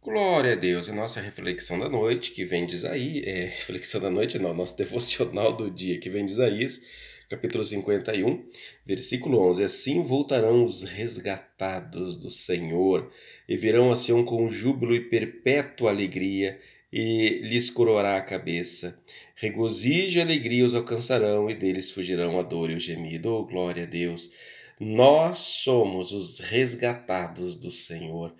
Glória a Deus, a nossa reflexão da noite que vem de Isaías, é, reflexão da noite não, nosso devocional do dia que vem de Isaías, capítulo 51, versículo 11. Assim voltarão os resgatados do Senhor e virão a Sião com júbilo e perpétua alegria e lhes coroará a cabeça. Regozijo e alegria os alcançarão e deles fugirão a dor e o gemido. Oh, glória a Deus! Nós somos os resgatados do Senhor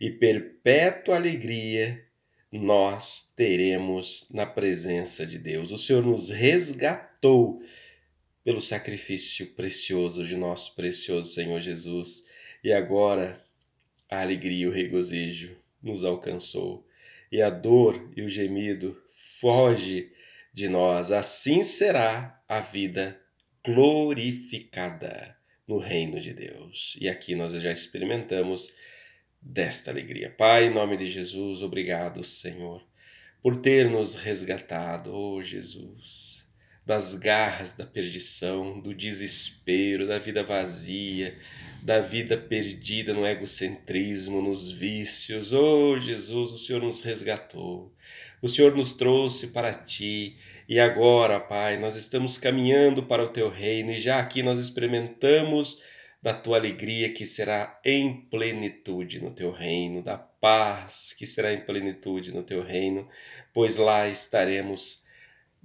e perpétua alegria nós teremos na presença de Deus. O Senhor nos resgatou pelo sacrifício precioso de nosso precioso Senhor Jesus e agora a alegria e o regozijo nos alcançou e a dor e o gemido foge de nós. Assim será a vida glorificada no reino de Deus. E aqui nós já experimentamos desta alegria. Pai, em nome de Jesus, obrigado, Senhor, por ter nos resgatado, oh Jesus das garras da perdição, do desespero, da vida vazia, da vida perdida no egocentrismo, nos vícios. Oh, Jesus, o Senhor nos resgatou. O Senhor nos trouxe para ti. E agora, Pai, nós estamos caminhando para o teu reino e já aqui nós experimentamos da tua alegria que será em plenitude no teu reino, da paz que será em plenitude no teu reino, pois lá estaremos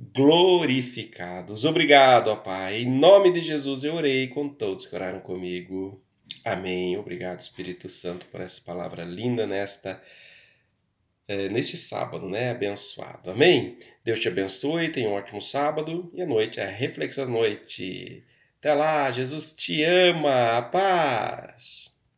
glorificados. Obrigado, ó Pai. Em nome de Jesus eu orei com todos que oraram comigo. Amém. Obrigado, Espírito Santo, por essa palavra linda nesta é, neste sábado, né? Abençoado. Amém. Deus te abençoe, tenha um ótimo sábado e a noite é reflexão à noite. Até lá, Jesus te ama. paz.